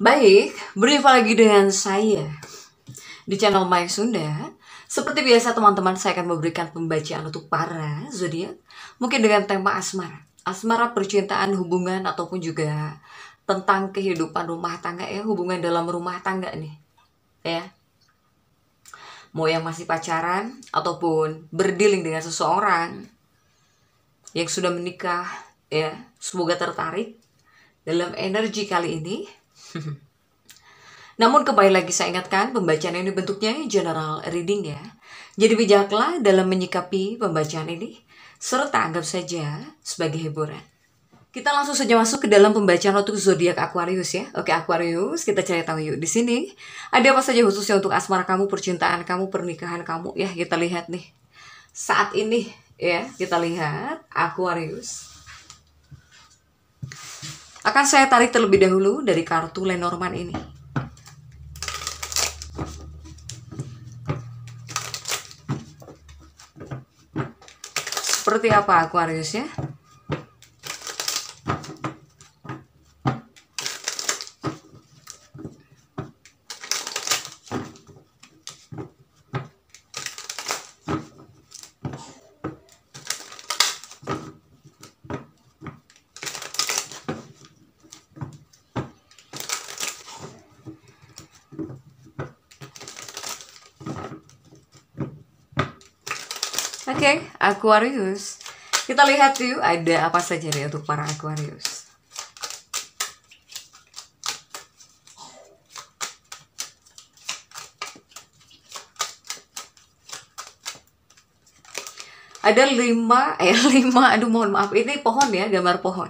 Baik, berjumpa lagi dengan saya di channel My Sunda. Seperti biasa teman-teman, saya akan memberikan pembacaan untuk para zodiak, mungkin dengan tema asmara, asmara percintaan, hubungan ataupun juga tentang kehidupan rumah tangga ya, hubungan dalam rumah tangga nih, ya. Mau yang masih pacaran ataupun berdiling dengan seseorang yang sudah menikah, ya, semoga tertarik dalam energi kali ini Namun kembali lagi saya ingatkan, pembacaan ini bentuknya general reading ya. Jadi bijaklah dalam menyikapi pembacaan ini, serta anggap saja sebagai hiburan. Kita langsung saja masuk ke dalam pembacaan untuk zodiak Aquarius ya. Oke Aquarius, kita cari tahu yuk di sini. Ada apa saja khususnya untuk asmara kamu, percintaan kamu, pernikahan kamu ya kita lihat nih. Saat ini ya kita lihat Aquarius akan saya tarik terlebih dahulu dari kartu Lenormand ini. Seperti apa Aquariusnya? ya? Oke, okay, Aquarius. Kita lihat yuk ada apa saja nih untuk para Aquarius. Ada lima, eh lima, aduh mohon maaf, ini pohon ya, gambar pohon.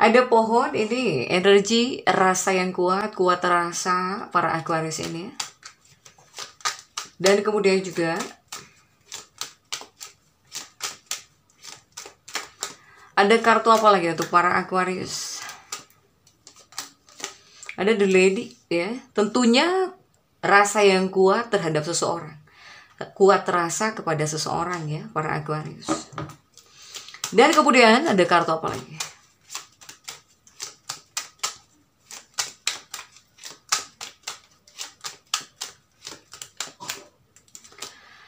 Ada pohon ini, energi rasa yang kuat, kuat rasa para Aquarius ini. Dan kemudian juga ada kartu apa lagi untuk para Aquarius ada the lady ya tentunya rasa yang kuat terhadap seseorang kuat rasa kepada seseorang ya para Aquarius dan kemudian ada kartu apa lagi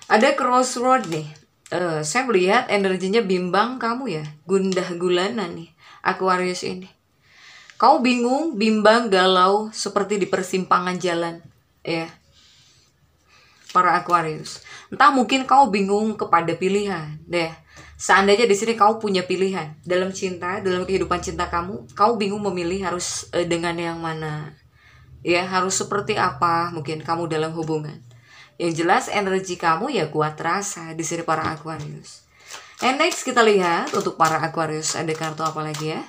ada crossroad nih uh, saya melihat energinya bimbang kamu ya, gundah gulana nih, Aquarius ini. Kau bingung, bimbang, galau, seperti di persimpangan jalan, ya. Para Aquarius. Entah mungkin kau bingung kepada pilihan, deh. Seandainya di sini kau punya pilihan dalam cinta, dalam kehidupan cinta kamu, kau bingung memilih harus eh, dengan yang mana. Ya, harus seperti apa mungkin kamu dalam hubungan yang jelas energi kamu ya kuat terasa di sini para Aquarius and next kita lihat untuk para Aquarius ada kartu apa lagi ya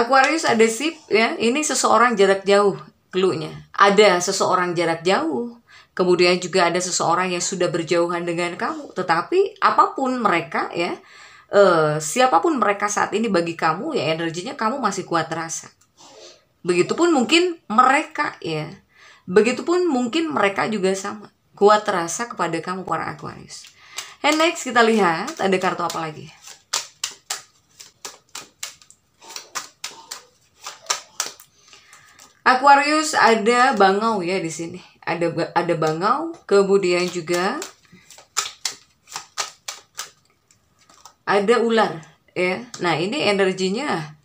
Aquarius ada sip ya, ini seseorang jarak jauh keluarnya Ada seseorang jarak jauh, kemudian juga ada seseorang yang sudah berjauhan dengan kamu. Tetapi apapun mereka ya, eh, siapapun mereka saat ini bagi kamu ya energinya kamu masih kuat terasa. Begitupun mungkin mereka ya. Begitupun mungkin mereka juga sama. Kuat terasa kepada kamu para Aquarius. And next kita lihat ada kartu apa lagi. Aquarius ada bangau ya di sini. Ada ada bangau, kemudian juga ada ular ya. Nah, ini energinya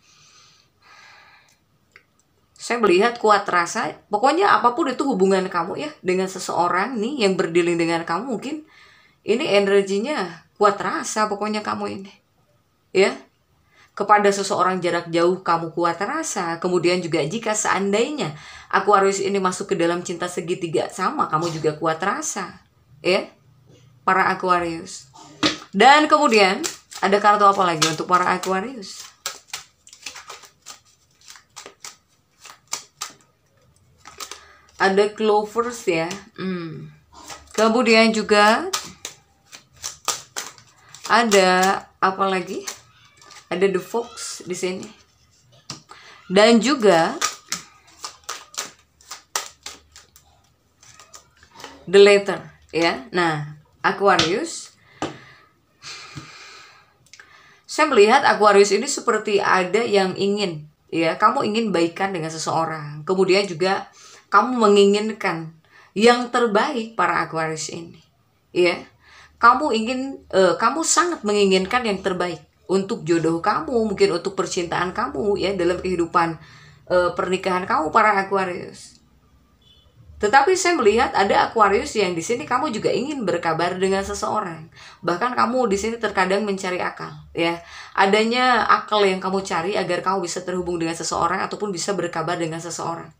saya melihat kuat rasa pokoknya apapun itu hubungan kamu ya dengan seseorang nih yang berdiling dengan kamu mungkin ini energinya kuat rasa pokoknya kamu ini ya kepada seseorang jarak jauh kamu kuat rasa kemudian juga jika seandainya Aquarius ini masuk ke dalam cinta segitiga sama kamu juga kuat rasa ya para Aquarius dan kemudian ada kartu apa lagi untuk para Aquarius ada clovers ya hmm. kemudian juga ada apa lagi ada the fox di sini dan juga the letter ya nah Aquarius saya melihat Aquarius ini seperti ada yang ingin ya kamu ingin baikan dengan seseorang kemudian juga kamu menginginkan yang terbaik para Aquarius ini, ya. Kamu ingin, uh, kamu sangat menginginkan yang terbaik untuk jodoh kamu, mungkin untuk percintaan kamu, ya, dalam kehidupan uh, pernikahan kamu para Aquarius. Tetapi saya melihat ada Aquarius yang di sini kamu juga ingin berkabar dengan seseorang. Bahkan kamu di sini terkadang mencari akal, ya. Adanya akal yang kamu cari agar kamu bisa terhubung dengan seseorang ataupun bisa berkabar dengan seseorang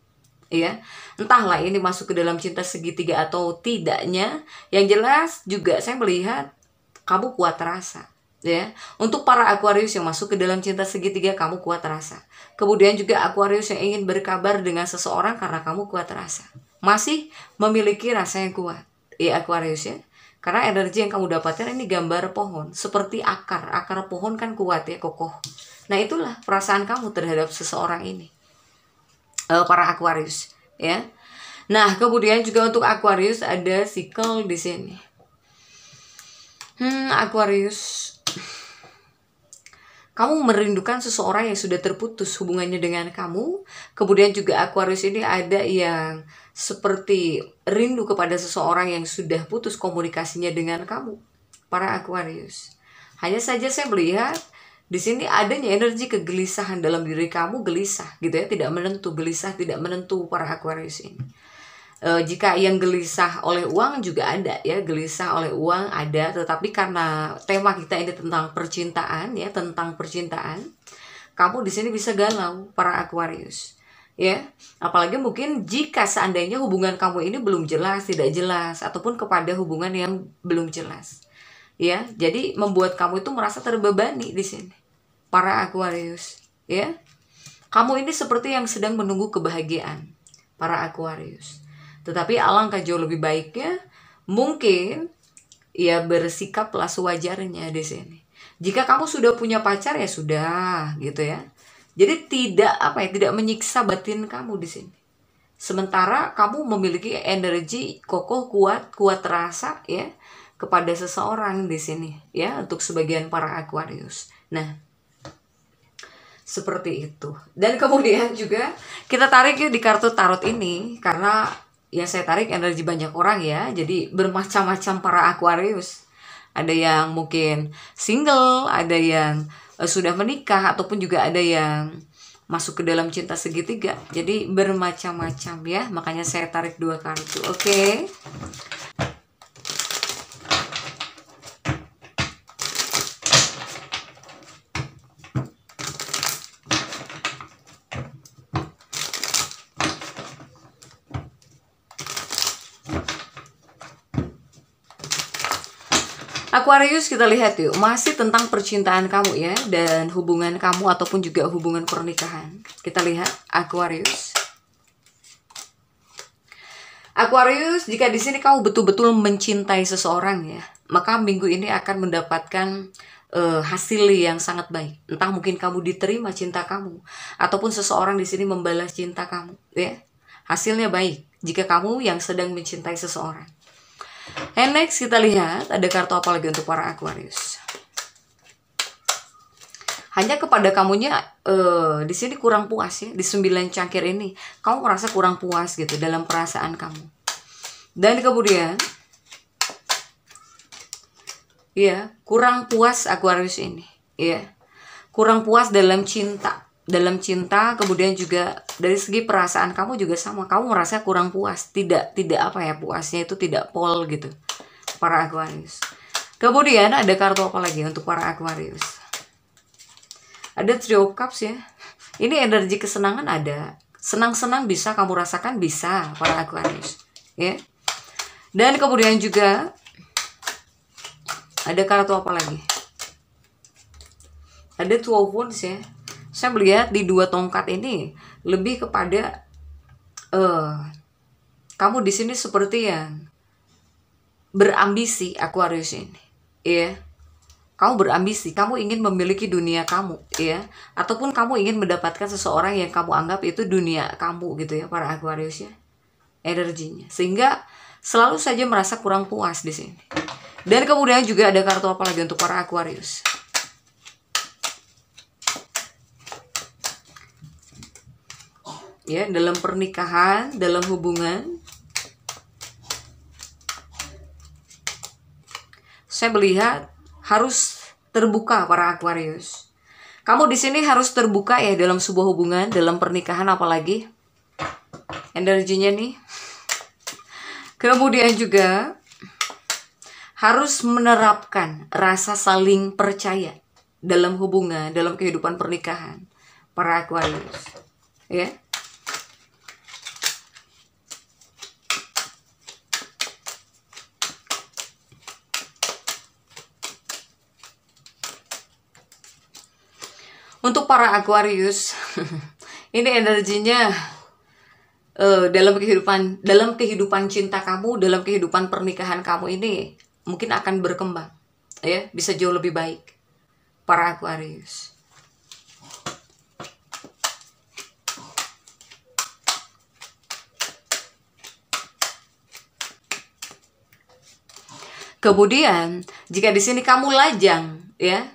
ya entahlah ini masuk ke dalam cinta segitiga atau tidaknya yang jelas juga saya melihat kamu kuat rasa ya untuk para Aquarius yang masuk ke dalam cinta segitiga kamu kuat rasa kemudian juga Aquarius yang ingin berkabar dengan seseorang karena kamu kuat rasa masih memiliki rasa yang kuat ya Aquarius ya karena energi yang kamu dapatkan ini gambar pohon seperti akar akar pohon kan kuat ya kokoh nah itulah perasaan kamu terhadap seseorang ini uh, para Aquarius ya. Nah, kemudian juga untuk Aquarius ada sikel di sini. Hmm, Aquarius. Kamu merindukan seseorang yang sudah terputus hubungannya dengan kamu. Kemudian juga Aquarius ini ada yang seperti rindu kepada seseorang yang sudah putus komunikasinya dengan kamu. Para Aquarius. Hanya saja saya melihat di sini adanya energi kegelisahan dalam diri kamu gelisah gitu ya tidak menentu gelisah tidak menentu para Aquarius ini e, jika yang gelisah oleh uang juga ada ya gelisah oleh uang ada tetapi karena tema kita ini tentang percintaan ya tentang percintaan kamu di sini bisa galau para Aquarius ya apalagi mungkin jika seandainya hubungan kamu ini belum jelas tidak jelas ataupun kepada hubungan yang belum jelas ya jadi membuat kamu itu merasa terbebani di sini para Aquarius ya kamu ini seperti yang sedang menunggu kebahagiaan para Aquarius tetapi alangkah jauh lebih baiknya mungkin ya bersikaplah sewajarnya di sini jika kamu sudah punya pacar ya sudah gitu ya jadi tidak apa ya tidak menyiksa batin kamu di sini sementara kamu memiliki energi kokoh kuat kuat terasa ya kepada seseorang di sini ya untuk sebagian para Aquarius. Nah, seperti itu. Dan kemudian juga kita tarik ya di kartu tarot ini karena ya saya tarik energi banyak orang ya. Jadi bermacam-macam para Aquarius. Ada yang mungkin single, ada yang uh, sudah menikah ataupun juga ada yang masuk ke dalam cinta segitiga. Jadi bermacam-macam ya. Makanya saya tarik dua kartu. Oke. Okay? Aquarius kita lihat yuk, masih tentang percintaan kamu ya dan hubungan kamu ataupun juga hubungan pernikahan. Kita lihat Aquarius. Aquarius, jika di sini kamu betul-betul mencintai seseorang ya, maka minggu ini akan mendapatkan uh, hasil yang sangat baik. Entah mungkin kamu diterima cinta kamu ataupun seseorang di sini membalas cinta kamu ya. Hasilnya baik jika kamu yang sedang mencintai seseorang. And next kita lihat ada kartu apa lagi untuk para Aquarius. Hanya kepada kamunya uh, di sini kurang puas ya di sembilan cangkir ini. Kamu merasa kurang puas gitu dalam perasaan kamu. Dan kemudian ya kurang puas Aquarius ini. ya Kurang puas dalam cinta dalam cinta kemudian juga dari segi perasaan kamu juga sama kamu merasa kurang puas tidak tidak apa ya puasnya itu tidak pol gitu para Aquarius kemudian ada kartu apa lagi untuk para Aquarius ada trio cups ya ini energi kesenangan ada senang-senang bisa kamu rasakan bisa para Aquarius ya dan kemudian juga ada kartu apa lagi ada two of wands ya saya melihat di dua tongkat ini lebih kepada uh, kamu di sini seperti yang berambisi Aquarius ini, ya. Yeah. Kamu berambisi, kamu ingin memiliki dunia kamu, ya. Ataupun kamu ingin mendapatkan seseorang yang kamu anggap itu dunia kamu gitu ya, para Aquarius ya. Energinya. Sehingga selalu saja merasa kurang puas di sini. Dan kemudian juga ada kartu apa lagi untuk para Aquarius? ya dalam pernikahan dalam hubungan saya melihat harus terbuka para Aquarius kamu di sini harus terbuka ya dalam sebuah hubungan dalam pernikahan apalagi energinya nih kemudian juga harus menerapkan rasa saling percaya dalam hubungan dalam kehidupan pernikahan para Aquarius ya Untuk para Aquarius, ini energinya uh, dalam kehidupan dalam kehidupan cinta kamu, dalam kehidupan pernikahan kamu ini mungkin akan berkembang. Ya, bisa jauh lebih baik para Aquarius. Kemudian, jika di sini kamu lajang, ya,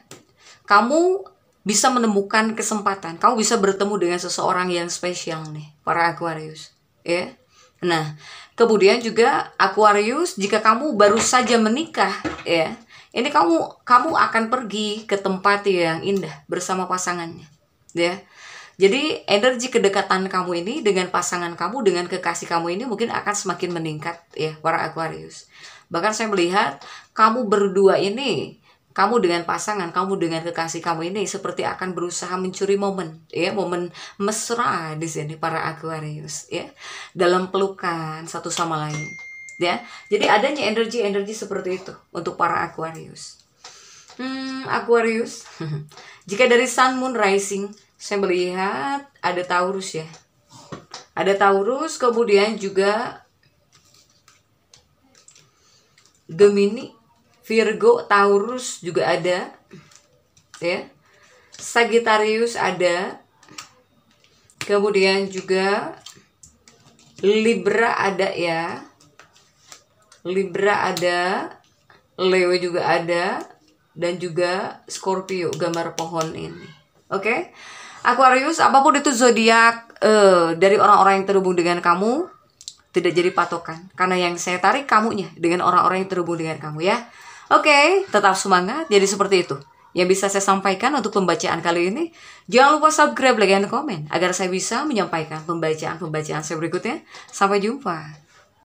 kamu bisa menemukan kesempatan. kamu bisa bertemu dengan seseorang yang spesial nih, para Aquarius. Ya. Nah, kemudian juga Aquarius, jika kamu baru saja menikah, ya, ini kamu kamu akan pergi ke tempat yang indah bersama pasangannya. Ya. Jadi energi kedekatan kamu ini dengan pasangan kamu, dengan kekasih kamu ini mungkin akan semakin meningkat ya para Aquarius. Bahkan saya melihat kamu berdua ini kamu dengan pasangan, kamu dengan kekasih kamu ini seperti akan berusaha mencuri momen, ya, momen mesra di sini para Aquarius, ya, dalam pelukan satu sama lain, ya. Jadi adanya energi-energi seperti itu untuk para Aquarius. Hmm, Aquarius. Jika dari Sun Moon Rising, saya melihat ada Taurus ya. Ada Taurus, kemudian juga Gemini Virgo, Taurus juga ada. Ya. Sagittarius ada. Kemudian juga Libra ada ya. Libra ada, Leo juga ada dan juga Scorpio gambar pohon ini. Oke? Okay? Aquarius, apapun itu zodiak uh, dari orang-orang yang terhubung dengan kamu, tidak jadi patokan karena yang saya tarik kamunya dengan orang-orang yang terhubung dengan kamu ya Oke, okay, tetap semangat. Jadi seperti itu yang bisa saya sampaikan untuk pembacaan kali ini. Jangan lupa subscribe, like, dan komen agar saya bisa menyampaikan pembacaan-pembacaan saya berikutnya. Sampai jumpa.